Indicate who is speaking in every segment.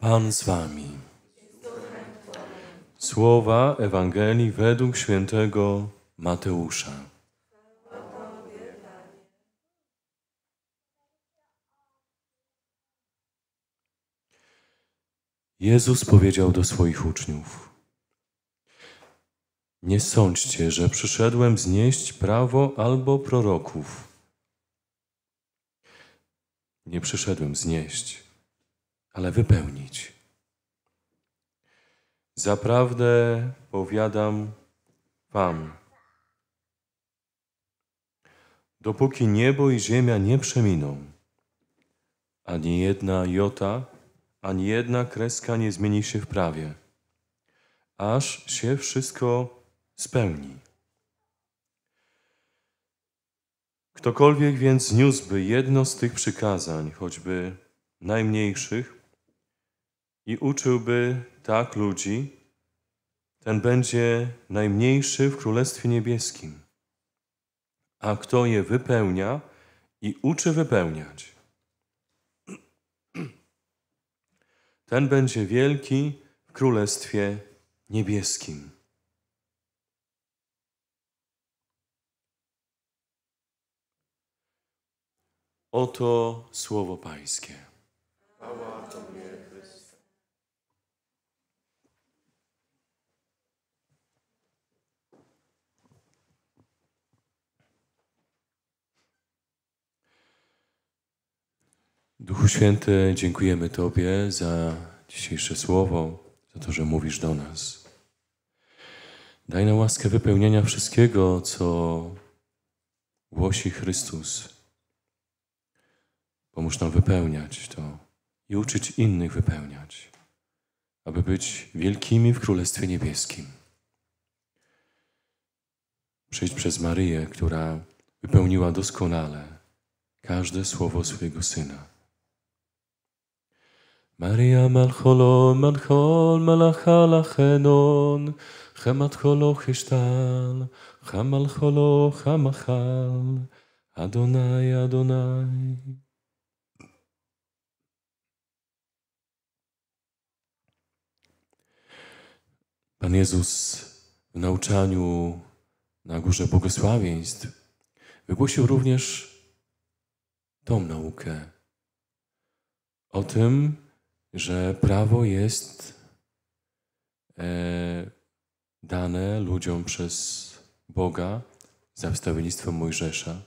Speaker 1: Pan z wami. Słowa Ewangelii według świętego Mateusza. Jezus powiedział do swoich uczniów: Nie sądźcie, że przyszedłem znieść prawo albo proroków. Nie przyszedłem znieść ale wypełnić. Zaprawdę powiadam Wam, dopóki niebo i ziemia nie przeminą, ani jedna jota, ani jedna kreska nie zmieni się w prawie, aż się wszystko spełni. Ktokolwiek więc niósłby jedno z tych przykazań, choćby najmniejszych, i uczyłby tak ludzi, ten będzie najmniejszy w Królestwie Niebieskim. A kto je wypełnia i uczy wypełniać, ten będzie wielki w Królestwie Niebieskim. Oto słowo Pańskie. Duchu Święty, dziękujemy Tobie za dzisiejsze słowo, za to, że mówisz do nas. Daj nam łaskę wypełnienia wszystkiego, co głosi Chrystus. Pomóż nam wypełniać to i uczyć innych wypełniać, aby być wielkimi w Królestwie Niebieskim. Przejdź przez Maryję, która wypełniła doskonale każde słowo swojego Syna Maria Malcholon, Malchol, Malachal, Achenon, Chematcholo, Chishtal, Chamalcholo, Chamachal, Adonai, Adonai. Pan Jezus w nauczaniu na Górze Błogosławieństw wygłosił również tą naukę o tym, że prawo jest e, dane ludziom przez Boga za wstawiennictwem Mojżesza.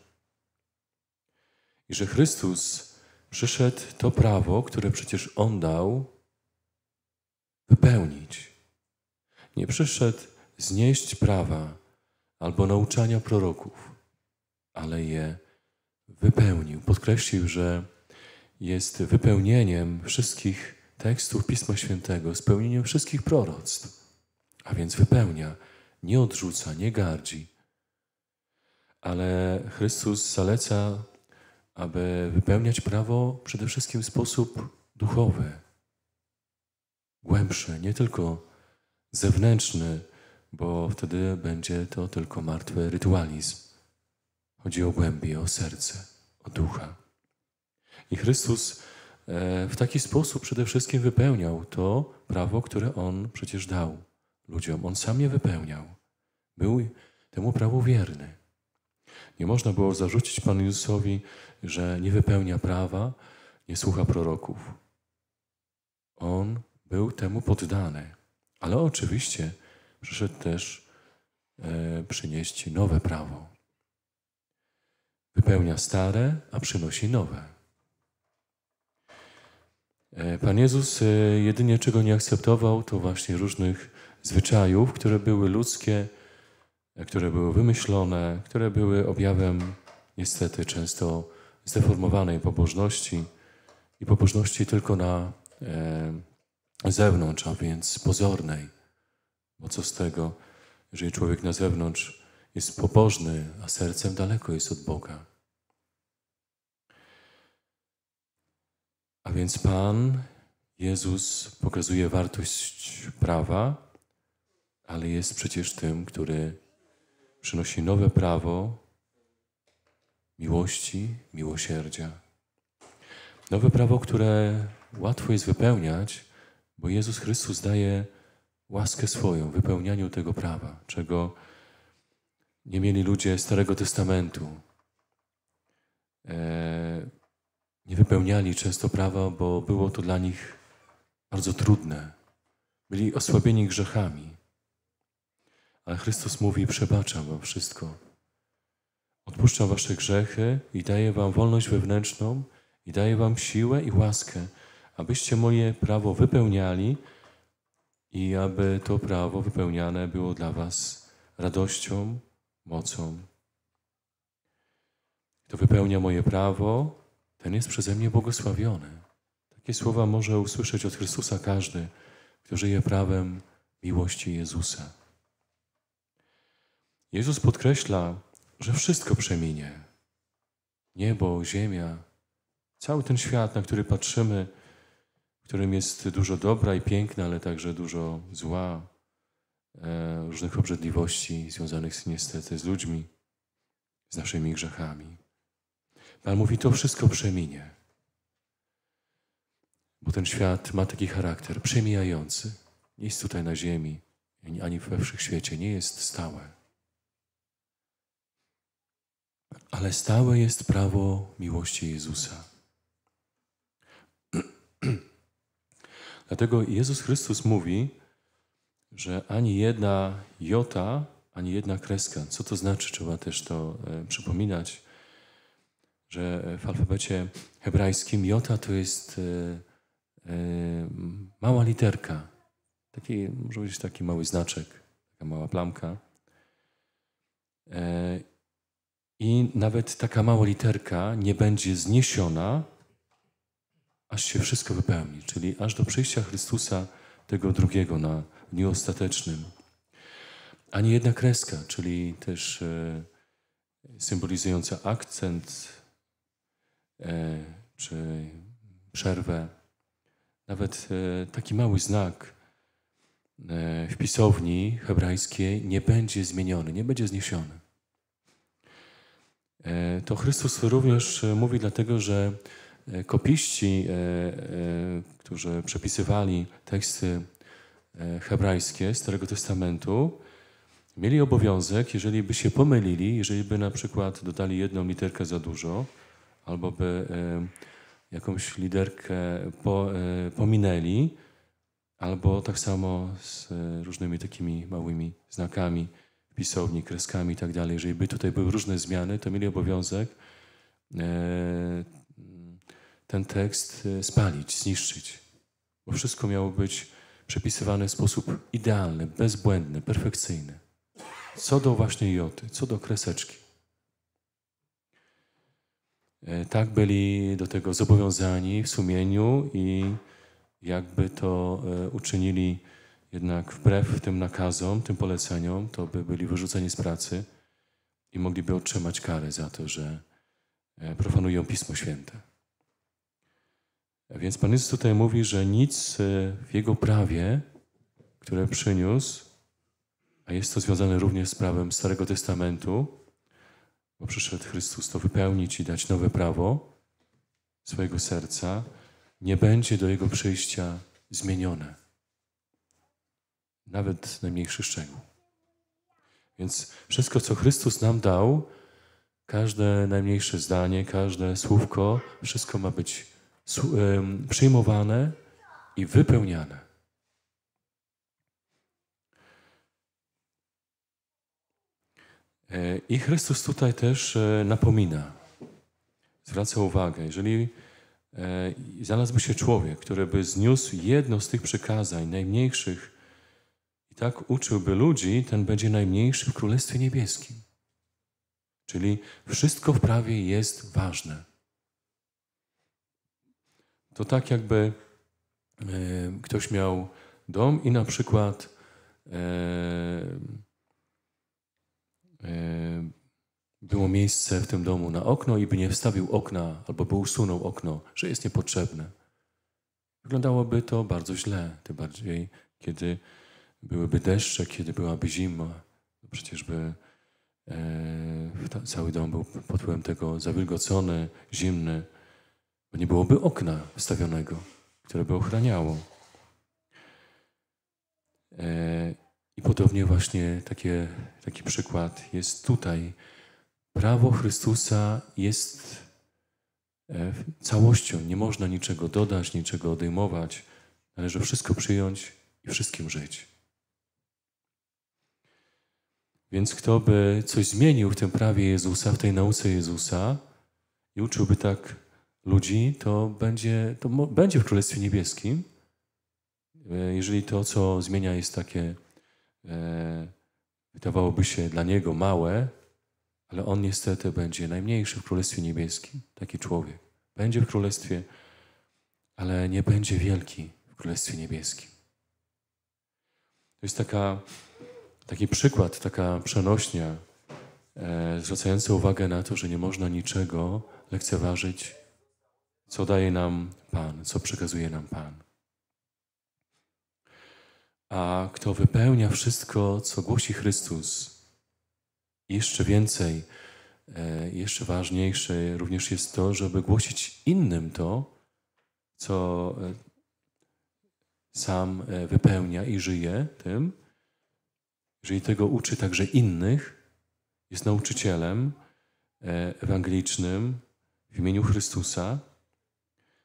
Speaker 1: I że Chrystus przyszedł to prawo, które przecież On dał, wypełnić. Nie przyszedł znieść prawa albo nauczania proroków, ale je wypełnił. Podkreślił, że jest wypełnieniem wszystkich tekstów Pisma Świętego, spełnieniem wszystkich proroctw, a więc wypełnia, nie odrzuca, nie gardzi. Ale Chrystus zaleca, aby wypełniać prawo przede wszystkim w sposób duchowy, głębszy, nie tylko zewnętrzny, bo wtedy będzie to tylko martwy rytualizm. Chodzi o głębi, o serce, o ducha. I Chrystus e, w taki sposób przede wszystkim wypełniał to prawo, które On przecież dał ludziom. On sam je wypełniał. Był temu prawu wierny. Nie można było zarzucić Panu Jezusowi, że nie wypełnia prawa, nie słucha proroków. On był temu poddany. Ale oczywiście przyszedł też e, przynieść nowe prawo. Wypełnia stare, a przynosi nowe. E, Pan Jezus e, jedynie czego nie akceptował, to właśnie różnych zwyczajów, które były ludzkie, e, które były wymyślone, które były objawem niestety często zdeformowanej pobożności i pobożności tylko na e, zewnątrz, a więc pozornej. Bo co z tego, jeżeli człowiek na zewnątrz jest pobożny, a sercem daleko jest od Boga. A więc Pan Jezus pokazuje wartość prawa, ale jest przecież tym, który przynosi nowe prawo miłości, miłosierdzia. Nowe prawo, które łatwo jest wypełniać, bo Jezus Chrystus daje łaskę swoją w wypełnianiu tego prawa, czego nie mieli ludzie Starego Testamentu. E, nie wypełniali często prawa, bo było to dla nich bardzo trudne. Byli osłabieni grzechami. Ale Chrystus mówi: Przebaczam wam wszystko. Odpuszczam wasze grzechy i daję wam wolność wewnętrzną, i daję wam siłę i łaskę, abyście moje prawo wypełniali i aby to prawo wypełniane było dla was radością, mocą. Kto wypełnia moje prawo, ten jest przeze mnie błogosławiony. Takie słowa może usłyszeć od Chrystusa każdy, kto żyje prawem miłości Jezusa. Jezus podkreśla, że wszystko przeminie. Niebo, ziemia, cały ten świat, na który patrzymy, w którym jest dużo dobra i piękna, ale także dużo zła, e, różnych obrzydliwości związanych niestety z ludźmi, z naszymi grzechami. Pan mówi, to wszystko przeminie. Bo ten świat ma taki charakter przemijający. Nic tutaj na ziemi, ani we wszechświecie nie jest stałe. Ale stałe jest prawo miłości Jezusa. Dlatego Jezus Chrystus mówi, że ani jedna jota, ani jedna kreska, co to znaczy, trzeba też to e, przypominać, że w alfabecie hebrajskim jota to jest e, e, mała literka. Taki, może być taki mały znaczek, taka mała plamka. E, I nawet taka mała literka nie będzie zniesiona, aż się wszystko wypełni, czyli aż do przyjścia Chrystusa tego drugiego na dniu ostatecznym. Ani jedna kreska, czyli też symbolizująca akcent, E, czy przerwę, nawet e, taki mały znak e, w pisowni hebrajskiej nie będzie zmieniony, nie będzie zniesiony. To Chrystus również mówi dlatego, że kopiści, którzy przepisywali teksty hebrajskie Starego Testamentu, mieli obowiązek, jeżeli by się pomylili, jeżeli by na przykład dodali jedną literkę za dużo, albo by e, jakąś liderkę po, e, pominęli, albo tak samo z e, różnymi takimi małymi znakami, pisowni, kreskami i tak dalej. Jeżeli by tutaj były różne zmiany, to mieli obowiązek ten tekst spalić, zniszczyć, bo wszystko miało być przepisywane w sposób idealny, bezbłędny, perfekcyjny. Co do właśnie joty, co do kreseczki. E, tak byli do tego zobowiązani w sumieniu i jakby to e, uczynili jednak wbrew tym nakazom, tym poleceniom, to by byli wyrzuceni z pracy i mogliby otrzymać karę za to, że e, profanują Pismo Święte. Więc Pan Jezus tutaj mówi, że nic w Jego prawie, które przyniósł, a jest to związane również z prawem Starego Testamentu, bo przyszedł Chrystus to wypełnić i dać nowe prawo swojego serca, nie będzie do Jego przyjścia zmienione. Nawet najmniejszy szczegół. Więc wszystko, co Chrystus nam dał, każde najmniejsze zdanie, każde słówko, wszystko ma być przyjmowane i wypełniane. E, I Chrystus tutaj też e, napomina, zwraca uwagę, jeżeli e, znalazłby się człowiek, który by zniósł jedno z tych przykazań, najmniejszych, i tak uczyłby ludzi, ten będzie najmniejszy w Królestwie Niebieskim. Czyli wszystko w prawie jest ważne. To tak jakby ktoś miał dom i na przykład E, było miejsce w tym domu na okno i by nie wstawił okna albo by usunął okno, że jest niepotrzebne. Wyglądałoby to bardzo źle, tym bardziej kiedy byłyby deszcze, kiedy byłaby zima. Przecież by e, cały dom był pod wpływem tego zawilgocony, zimny, bo nie byłoby okna wstawionego, które by ochraniało. E, i podobnie właśnie takie, taki przykład jest tutaj. Prawo Chrystusa jest e, całością. Nie można niczego dodać, niczego odejmować. Należy wszystko przyjąć i wszystkim żyć. Więc kto by coś zmienił w tym prawie Jezusa, w tej nauce Jezusa i uczyłby tak ludzi, to będzie, to będzie w Królestwie Niebieskim, e, jeżeli to, co zmienia, jest takie E, wydawałoby się dla niego małe, ale on niestety będzie najmniejszy w Królestwie Niebieskim, taki człowiek. Będzie w Królestwie, ale nie będzie wielki w Królestwie Niebieskim. To jest taka, taki przykład, taka przenośnia e, zwracająca uwagę na to, że nie można niczego lekceważyć, co daje nam Pan, co przekazuje nam Pan a kto wypełnia wszystko, co głosi Chrystus. jeszcze więcej, e, jeszcze ważniejsze również jest to, żeby głosić innym to, co e, sam e, wypełnia i żyje tym. Jeżeli tego uczy także innych, jest nauczycielem ewangelicznym w imieniu Chrystusa,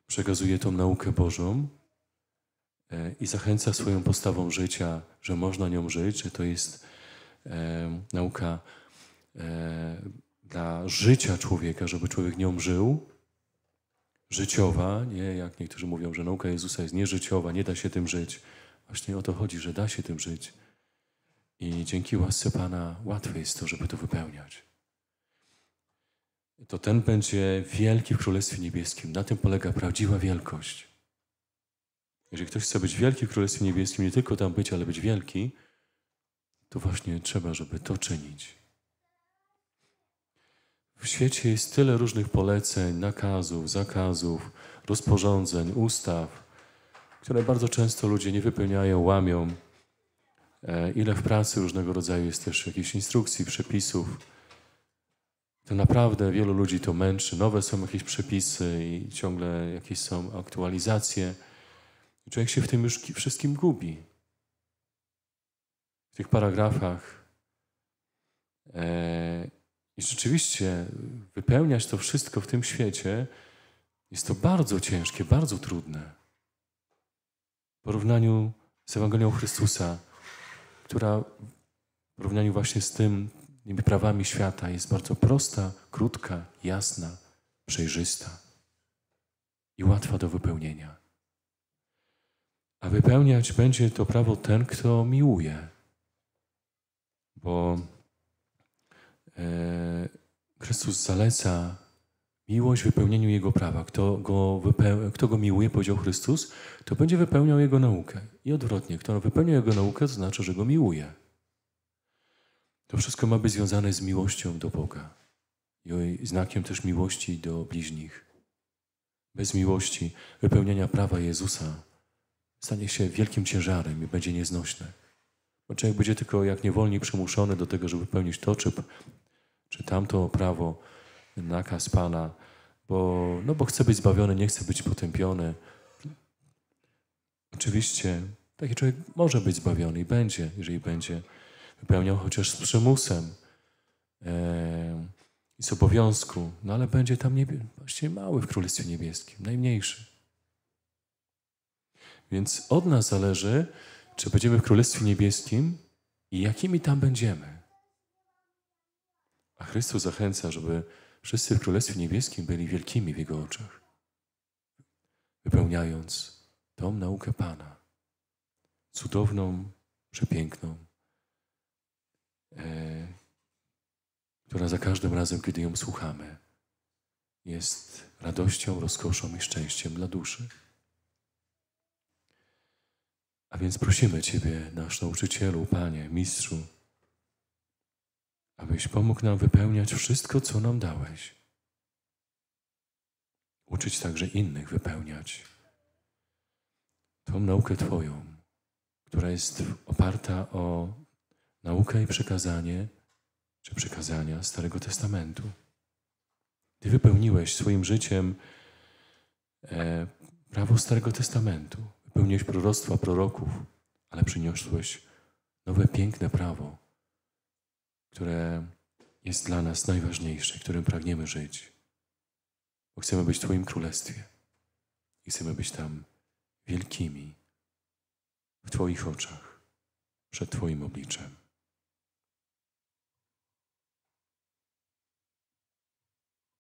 Speaker 1: przekazuje tą naukę Bożą, E, i zachęca swoją postawą życia, że można nią żyć, że to jest e, nauka e, dla życia człowieka, żeby człowiek nią żył, życiowa, nie jak niektórzy mówią, że nauka Jezusa jest nieżyciowa, nie da się tym żyć. Właśnie o to chodzi, że da się tym żyć. I dzięki łasce Pana łatwe jest to, żeby to wypełniać. To ten będzie wielki w Królestwie Niebieskim. Na tym polega prawdziwa wielkość. Jeżeli ktoś chce być wielki w Królestwie Niebieskim, nie tylko tam być, ale być wielki, to właśnie trzeba, żeby to czynić. W świecie jest tyle różnych poleceń, nakazów, zakazów, rozporządzeń, ustaw, które bardzo często ludzie nie wypełniają, łamią. E, ile w pracy różnego rodzaju jest też jakichś instrukcji, przepisów. To naprawdę wielu ludzi to męczy. Nowe są jakieś przepisy i ciągle jakieś są aktualizacje. I człowiek się w tym już wszystkim gubi. W tych paragrafach. E, I rzeczywiście wypełniać to wszystko w tym świecie jest to bardzo ciężkie, bardzo trudne. W porównaniu z Ewangelią Chrystusa, która w porównaniu właśnie z tym tymi prawami świata jest bardzo prosta, krótka, jasna, przejrzysta i łatwa do wypełnienia. A wypełniać będzie to prawo ten, kto miłuje. Bo e, Chrystus zaleca miłość w wypełnieniu Jego prawa. Kto go, kto go miłuje, powiedział Chrystus, to będzie wypełniał Jego naukę. I odwrotnie, kto wypełnia Jego naukę, to znaczy, że Go miłuje. To wszystko ma być związane z miłością do Boga i znakiem też miłości do bliźnich. Bez miłości, wypełnienia prawa Jezusa, stanie się wielkim ciężarem i będzie nieznośne. Bo człowiek będzie tylko jak niewolnik przymuszony do tego, żeby pełnić to czy, czy tamto prawo, nakaz Pana, bo, no bo chce być zbawiony, nie chce być potępiony. Oczywiście taki człowiek może być zbawiony i będzie, jeżeli będzie wypełniał chociaż z przymusem e, i z obowiązku, no ale będzie tam niebie, właśnie mały w Królestwie Niebieskim, najmniejszy. Więc od nas zależy, czy będziemy w Królestwie Niebieskim i jakimi tam będziemy. A Chrystus zachęca, żeby wszyscy w Królestwie Niebieskim byli wielkimi w Jego oczach, wypełniając tą naukę Pana, cudowną, przepiękną, e, która za każdym razem, kiedy ją słuchamy, jest radością, rozkoszą i szczęściem dla duszy. A więc prosimy Ciebie, nasz nauczycielu, Panie, Mistrzu, abyś pomógł nam wypełniać wszystko, co nam dałeś. Uczyć także innych wypełniać tą naukę Twoją, która jest oparta o naukę i przekazanie, czy przekazania Starego Testamentu. Ty wypełniłeś swoim życiem e, prawo Starego Testamentu pełniłeś proroctwa proroków, ale przyniosłeś nowe, piękne prawo, które jest dla nas najważniejsze, którym pragniemy żyć. Bo chcemy być w Twoim królestwie i chcemy być tam wielkimi w Twoich oczach, przed Twoim obliczem.